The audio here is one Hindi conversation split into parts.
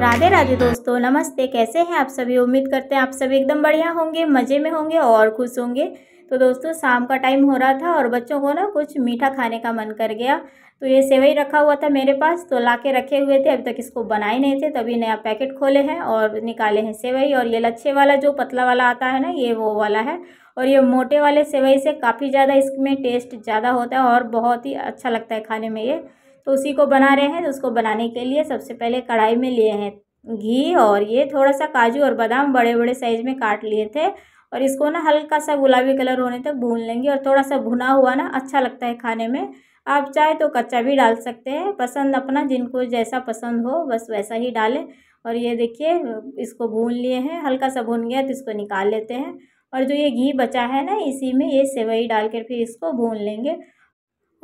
राधे राधे दोस्तों नमस्ते कैसे हैं आप सभी उम्मीद करते हैं आप सभी एकदम बढ़िया होंगे मज़े में होंगे और खुश होंगे तो दोस्तों शाम का टाइम हो रहा था और बच्चों को ना कुछ मीठा खाने का मन कर गया तो ये सेवई रखा हुआ था मेरे पास तो ला के रखे हुए थे अभी तक इसको बनाए नहीं थे तभी नया पैकेट खोले हैं और निकाले हैं सेवई और ये लच्छे वाला जो पतला वाला आता है ना ये वो वाला है और ये मोटे वाले सेवई से काफ़ी ज़्यादा इसमें टेस्ट ज़्यादा होता है और बहुत ही अच्छा लगता है खाने में ये तो उसी को बना रहे हैं तो उसको बनाने के लिए सबसे पहले कढ़ाई में लिए हैं घी और ये थोड़ा सा काजू और बादाम बड़े बड़े साइज़ में काट लिए थे और इसको ना हल्का सा गुलाबी कलर होने तक भून लेंगे और थोड़ा सा भुना हुआ ना अच्छा लगता है खाने में आप चाहे तो कच्चा भी डाल सकते हैं पसंद अपना जिनको जैसा पसंद हो बस वैसा ही डालें और ये देखिए इसको भून लिए हैं हल्का सा भून गया तो इसको निकाल लेते हैं और जो ये घी बचा है ना इसी में ये सेवई डाल कर फिर इसको भून लेंगे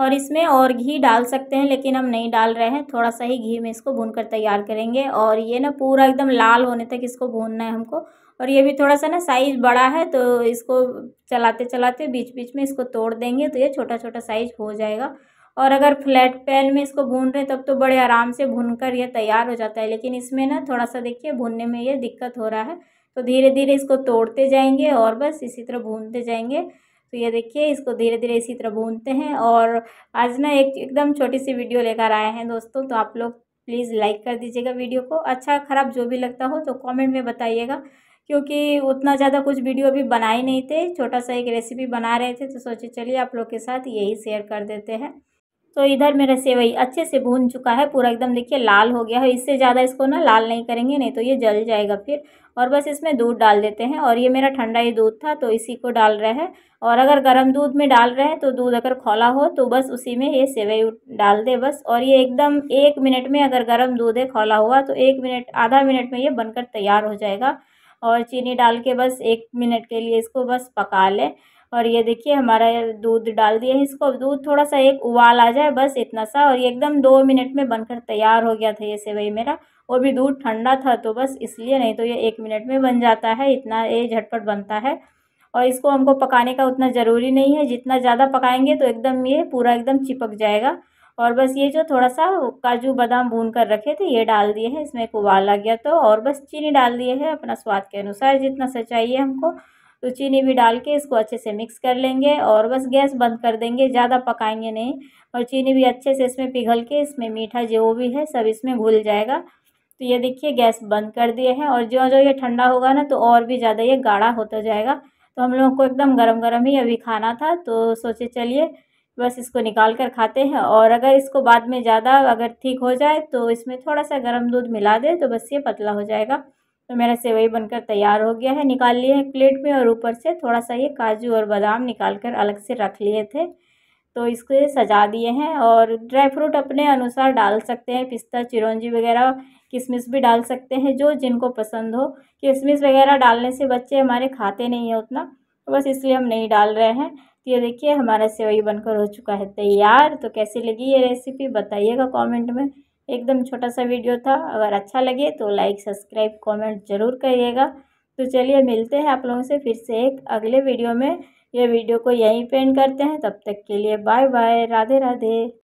और इसमें और घी डाल सकते हैं लेकिन हम नहीं डाल रहे हैं थोड़ा सा ही घी में इसको भून कर तैयार करेंगे और ये ना पूरा एकदम लाल होने तक इसको भूनना है हमको और ये भी थोड़ा सा ना साइज़ बड़ा है तो इसको चलाते चलाते बीच बीच में इसको तोड़ देंगे तो ये छोटा छोटा साइज़ हो जाएगा और अगर फ्लैट पैन में इसको भून रहे तब तो बड़े आराम से भून कर ये तैयार हो जाता है लेकिन इसमें ना थोड़ा सा देखिए भूनने में ये दिक्कत हो रहा है तो धीरे धीरे इसको तोड़ते जाएंगे और बस इसी तरह भूनते जाएंगे तो ये देखिए इसको धीरे धीरे इसी तरह भूनते हैं और आज ना एक एकदम छोटी सी वीडियो लेकर आए हैं दोस्तों तो आप लोग प्लीज़ लाइक कर दीजिएगा वीडियो को अच्छा ख़राब जो भी लगता हो तो कमेंट में बताइएगा क्योंकि उतना ज़्यादा कुछ वीडियो अभी बनाए नहीं थे छोटा सा एक रेसिपी बना रहे थे तो सोचे चलिए आप लोग के साथ यही शेयर कर देते हैं तो इधर मेरा सेवई अच्छे से भून चुका है पूरा एकदम देखिए लाल हो गया है इससे ज़्यादा इसको ना लाल नहीं करेंगे नहीं तो ये जल जाएगा फिर और बस इसमें दूध डाल देते हैं और ये मेरा ठंडा ही दूध था तो इसी को डाल रहे हैं और अगर गर्म दूध में डाल रहे हैं तो दूध अगर खोला हो तो बस उसी में ये सेवई डाल दे बस और ये एकदम एक मिनट में अगर गर्म दूध है खोला हुआ तो एक मिनट आधा मिनट में ये बनकर तैयार हो जाएगा और चीनी डाल के बस एक मिनट के लिए इसको बस पका लें और ये देखिए हमारा दूध डाल दिया है इसको दूध थोड़ा सा एक उबाल आ जाए बस इतना सा और ये एकदम दो मिनट में बनकर तैयार हो गया था ये सेवई मेरा और भी दूध ठंडा था तो बस इसलिए नहीं तो ये एक मिनट में बन जाता है इतना ये झटपट बनता है और इसको हमको पकाने का उतना ज़रूरी नहीं है जितना ज़्यादा पकाएंगे तो एकदम ये पूरा एकदम चिपक जाएगा और बस ये जो थोड़ा सा काजू बादाम भून कर रखे थे ये डाल दिए हैं इसमें एक उबाल आ गया तो और बस चीनी डाल दिए हैं अपना स्वाद के अनुसार जितना सा चाहिए हमको तो चीनी भी डाल के इसको अच्छे से मिक्स कर लेंगे और बस गैस बंद कर देंगे ज़्यादा पकाएंगे नहीं और चीनी भी अच्छे से इसमें पिघल के इसमें मीठा जो भी है सब इसमें घुल जाएगा तो ये देखिए गैस बंद कर दिए हैं और जो जो ये ठंडा होगा ना तो और भी ज़्यादा ये गाढ़ा होता जाएगा तो हम लोगों को एकदम गरम गरम ही अभी खाना था तो सोचे चलिए बस इसको निकाल कर खाते हैं और अगर इसको बाद में ज़्यादा अगर ठीक हो जाए तो इसमें थोड़ा सा गर्म दूध मिला दें तो बस ये पतला हो जाएगा तो मेरा सेवई बनकर तैयार हो गया है निकाल लिए हैं प्लेट में और ऊपर से थोड़ा सा ये काजू और बादाम निकाल कर अलग से रख लिए थे तो इसको सजा दिए हैं और ड्राई फ्रूट अपने अनुसार डाल सकते हैं पिस्ता चिरौंजी वगैरह किशमिश भी डाल सकते हैं जो जिनको पसंद हो किशमिश वगैरह डालने से बच्चे हमारे खाते नहीं हैं उतना तो बस इसलिए हम नहीं डाल रहे हैं तो ये देखिए हमारा सेवई बनकर हो चुका है तैयार तो कैसी लगी ये रेसिपी बताइएगा कॉमेंट में एकदम छोटा सा वीडियो था अगर अच्छा लगे तो लाइक सब्सक्राइब कमेंट ज़रूर करिएगा तो चलिए मिलते हैं आप लोगों से फिर से एक अगले वीडियो में ये वीडियो को यहीं पेंड करते हैं तब तक के लिए बाय बाय राधे राधे